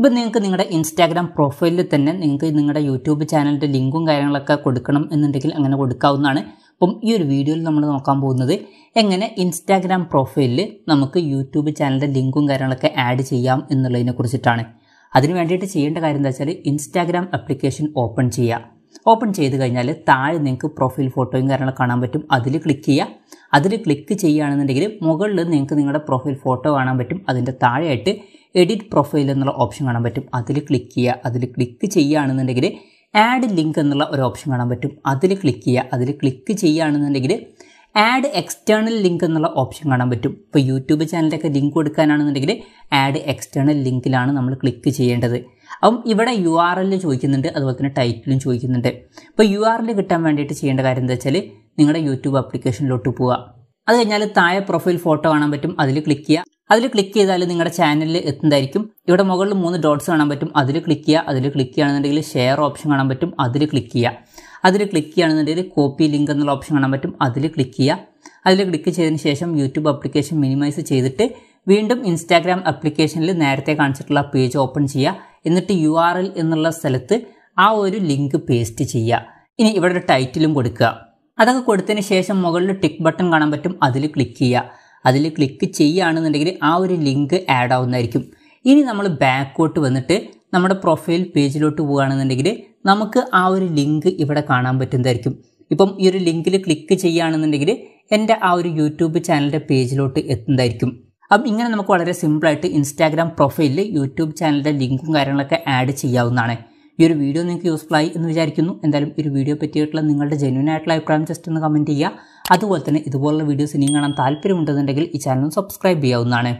ഇപ്പം നിങ്ങൾക്ക് നിങ്ങളുടെ ഇൻസ്റ്റാഗ്രാം പ്രൊഫൈലിൽ തന്നെ നിങ്ങൾക്ക് നിങ്ങളുടെ യൂട്യൂബ് ചാനലിൻ്റെ ലിങ്കും കാര്യങ്ങളൊക്കെ കൊടുക്കണം എന്നുണ്ടെങ്കിൽ അങ്ങനെ കൊടുക്കാവുന്നതാണ് അപ്പം ഈ ഒരു വീഡിയോയിൽ നമ്മൾ നോക്കാൻ പോകുന്നത് എങ്ങനെ ഇൻസ്റ്റാഗ്രാം പ്രൊഫൈലിൽ നമുക്ക് യൂട്യൂബ് ചാനലിൻ്റെ ലിങ്കും കാര്യങ്ങളൊക്കെ ആഡ് ചെയ്യാം എന്നുള്ളതിനെ കുറിച്ചിട്ടാണ് അതിന് വേണ്ടിയിട്ട് ചെയ്യേണ്ട കാര്യം എന്താ വെച്ചാൽ ഇൻസ്റ്റാഗ്രാം ആപ്ലിക്കേഷൻ ഓപ്പൺ ചെയ്യുക ഓപ്പൺ ചെയ്ത് കഴിഞ്ഞാൽ താഴെ നിങ്ങൾക്ക് പ്രൊഫൈൽ ഫോട്ടോയും കാര്യങ്ങളൊക്കെ കാണാൻ പറ്റും അതിൽ ക്ലിക്ക് ചെയ്യുക അതിൽ ക്ലിക്ക് ചെയ്യുകയാണെന്നുണ്ടെങ്കിൽ മുകളിൽ നിങ്ങൾക്ക് നിങ്ങളുടെ പ്രൊഫൈൽ ഫോട്ടോ കാണാൻ പറ്റും അതിൻ്റെ താഴെയായിട്ട് എഡിറ്റ് പ്രൊഫൈൽ എന്നുള്ള ഓപ്ഷൻ കാണാൻ പറ്റും അതിൽ ക്ലിക്ക് ചെയ്യുക അതിൽ ക്ലിക്ക് ചെയ്യുകയാണെന്നുണ്ടെങ്കിൽ ആഡ് ലിങ്ക് എന്നുള്ള ഒരു ഓപ്ഷൻ കാണാൻ പറ്റും അതിൽ ക്ലിക്ക് ചെയ്യുക അതിൽ ക്ലിക്ക് ചെയ്യുകയാണെന്നുണ്ടെങ്കിൽ ആഡ് എക്സ്റ്റേണൽ ലിങ്ക് എന്നുള്ള ഓപ്ഷൻ കാണാൻ പറ്റും ഇപ്പോൾ യൂട്യൂബ് ചാനലിലൊക്കെ ലിങ്ക് കൊടുക്കാനാണെന്നുണ്ടെങ്കിൽ ആഡ് എക്സ്റ്റേണൽ ലിങ്കിലാണ് നമ്മൾ ക്ലിക്ക് ചെയ്യേണ്ടത് അപ്പം ഇവിടെ യു ആർ എല്ലിൽ ചോദിക്കുന്നുണ്ട് അതുപോലെ തന്നെ ടൈറ്റിലും ചോദിക്കുന്നുണ്ട് ഇപ്പോൾ യു ആർ എൽ കിട്ടാൻ വേണ്ടിയിട്ട് ചെയ്യേണ്ട കാര്യം എന്താ വെച്ചാൽ നിങ്ങളുടെ യൂട്യൂബ് ആപ്ലിക്കേഷനിലോട്ട് പോവുക അത് കഴിഞ്ഞാൽ താഴെ പ്രൊഫൈൽ ഫോട്ടോ കാണാൻ പറ്റും അതിൽ ക്ലിക്ക് ചെയ്യുക അതിൽ ക്ലിക്ക് ചെയ്താൽ നിങ്ങളുടെ ചാനലിൽ എത്തുന്നതായിരിക്കും ഇവിടെ മുകളിൽ മൂന്ന് ഡോട്ട്സ് കാണാൻ പറ്റും അതിൽ ക്ലിക്ക് ചെയ്യുക അതിൽ ക്ലിക്ക് ചെയ്യുകയാണെന്നുണ്ടെങ്കിൽ ഷെയർ ഓപ്ഷൻ കാണാൻ പറ്റും അതിൽ ക്ലിക്ക് ചെയ്യുക അതിൽ ക്ലിക്ക് ചെയ്യുകയാണെന്നുണ്ടെങ്കിൽ കോപ്പി ലിങ്ക് എന്നുള്ള ഓപ്ഷൻ കാണാൻ പറ്റും അതിൽ ക്ലിക്ക് ചെയ്യുക അതിൽ ക്ലിക്ക് ചെയ്തതിന് ശേഷം യൂട്യൂബ് ആപ്ലിക്കേഷൻ മിനിമൈസ് ചെയ്തിട്ട് വീണ്ടും ഇൻസ്റ്റാഗ്രാം അപ്ലിക്കേഷനിൽ നേരത്തെ കാണിച്ചിട്ടുള്ള പേജ് ഓപ്പൺ ചെയ്യുക എന്നിട്ട് യു എന്നുള്ള സ്ഥലത്ത് ആ ഒരു ലിങ്ക് പേസ്റ്റ് ചെയ്യുക ഇനി ഇവിടെ ഒരു ടൈറ്റിലും കൊടുക്കുക അതൊക്കെ കൊടുത്തതിന് ശേഷം മുകളിൽ ടിക്ക് ബട്ടൺ കാണാൻ പറ്റും അതിൽ ക്ലിക്ക് ചെയ്യുക അതിൽ ക്ലിക്ക് ചെയ്യുകയാണെന്നുണ്ടെങ്കിൽ ആ ഒരു ലിങ്ക് ആഡ് ആവുന്നതായിരിക്കും ഇനി നമ്മൾ ബാക്കോട്ട് വന്നിട്ട് നമ്മുടെ പ്രൊഫൈൽ പേജിലോട്ട് പോകുകയാണെന്നുണ്ടെങ്കിൽ നമുക്ക് ആ ഒരു ലിങ്ക് ഇവിടെ കാണാൻ പറ്റുന്നതായിരിക്കും ഇപ്പം ഈ ഒരു ലിങ്കിൽ ക്ലിക്ക് ചെയ്യുകയാണെന്നുണ്ടെങ്കിൽ എൻ്റെ ആ ഒരു യൂട്യൂബ് ചാനലിൻ്റെ പേജിലോട്ട് എത്തുന്നതായിരിക്കും അപ്പം ഇങ്ങനെ നമുക്ക് വളരെ സിമ്പിളായിട്ട് ഇൻസ്റ്റാഗ്രാം പ്രൊഫൈലിൽ യൂട്യൂബ് ചാനലിൻ്റെ ലിങ്കും കാര്യങ്ങളൊക്കെ ആഡ് ചെയ്യാവുന്നതാണ് ഈ ഒരു വീഡിയോ നിങ്ങൾക്ക് യൂസ്ഫുൾ ആയി എന്ന് വിചാരിക്കുന്നു എന്തായാലും ഈ ഒരു വീഡിയോ പറ്റിയിട്ടുള്ള നിങ്ങളുടെ ജെന്യൂൻ ആയിട്ടുള്ള അഭിപ്രായം ജസ്റ്റ് ഒന്ന് കമൻറ്റ് ചെയ്യുക അതുപോലെ തന്നെ ഇതുപോലുള്ള വീഡിയോസ് ഇനിയും കാണാൻ താല്പര്യമുണ്ടെന്നുണ്ടെങ്കിൽ ഈ ചാനൽ സബ്സ്ക്രൈബ് ചെയ്യാവുന്നതാണ്